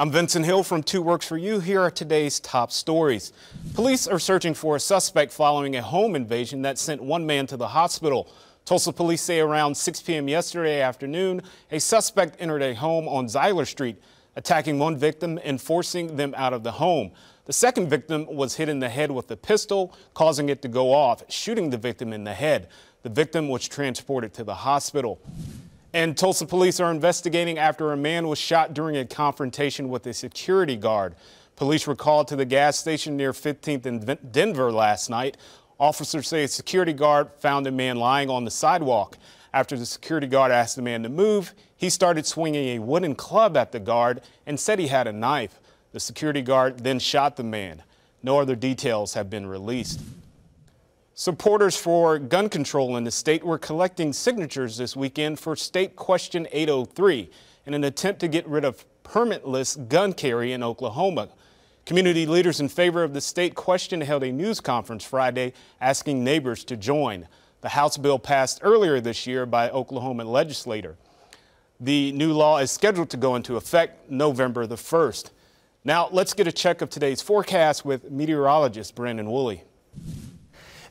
I'm Vincent Hill from Two Works for You. Here are today's top stories. Police are searching for a suspect following a home invasion that sent one man to the hospital. Tulsa police say around 6 p.m. yesterday afternoon, a suspect entered a home on Zyler Street, attacking one victim and forcing them out of the home. The second victim was hit in the head with a pistol, causing it to go off, shooting the victim in the head. The victim was transported to the hospital. And Tulsa police are investigating after a man was shot during a confrontation with a security guard. Police were called to the gas station near 15th and Denver last night. Officers say a security guard found a man lying on the sidewalk. After the security guard asked the man to move, he started swinging a wooden club at the guard and said he had a knife. The security guard then shot the man. No other details have been released. Supporters for gun control in the state were collecting signatures this weekend for State Question 803 in an attempt to get rid of permitless gun carry in Oklahoma. Community leaders in favor of the state question held a news conference Friday asking neighbors to join. The House bill passed earlier this year by Oklahoma legislator. The new law is scheduled to go into effect November the 1st. Now let's get a check of today's forecast with meteorologist Brandon Woolley.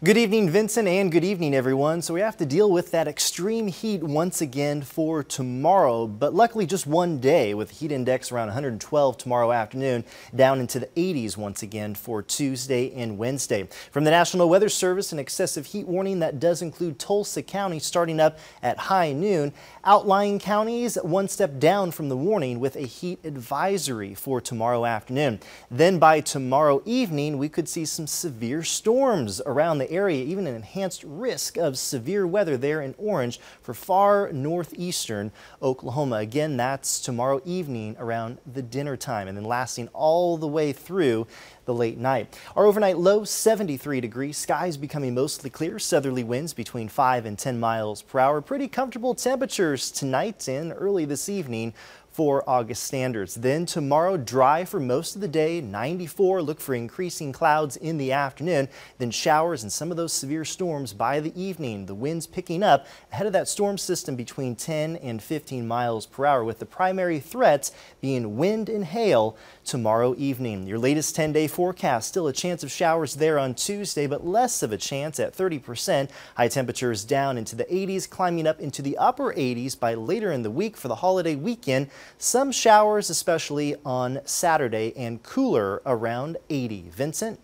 Good evening, Vincent, and good evening, everyone. So we have to deal with that extreme heat once again for tomorrow, but luckily just one day with heat index around 112 tomorrow afternoon, down into the 80s once again for Tuesday and Wednesday. From the National Weather Service, an excessive heat warning that does include Tulsa County starting up at high noon. Outlying counties one step down from the warning with a heat advisory for tomorrow afternoon. Then by tomorrow evening, we could see some severe storms around the area even an enhanced risk of severe weather there in orange for far northeastern Oklahoma. Again, that's tomorrow evening around the dinner time and then lasting all the way through the late night. Our overnight low 73 degrees, skies becoming mostly clear, southerly winds between 5 and 10 miles per hour. Pretty comfortable temperatures tonight and early this evening for August standards. Then tomorrow, dry for most of the day, 94. Look for increasing clouds in the afternoon, then showers and some of those severe storms by the evening. The winds picking up ahead of that storm system between 10 and 15 miles per hour, with the primary threats being wind and hail tomorrow evening. Your latest 10 day forecast still a chance of showers there on Tuesday, but less of a chance at 30%. High temperatures down into the 80s, climbing up into the upper 80s by later in the week for the holiday weekend. Some showers, especially on Saturday, and cooler around 80. Vincent?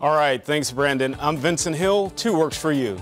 All right, thanks, Brandon. I'm Vincent Hill. Two works for you.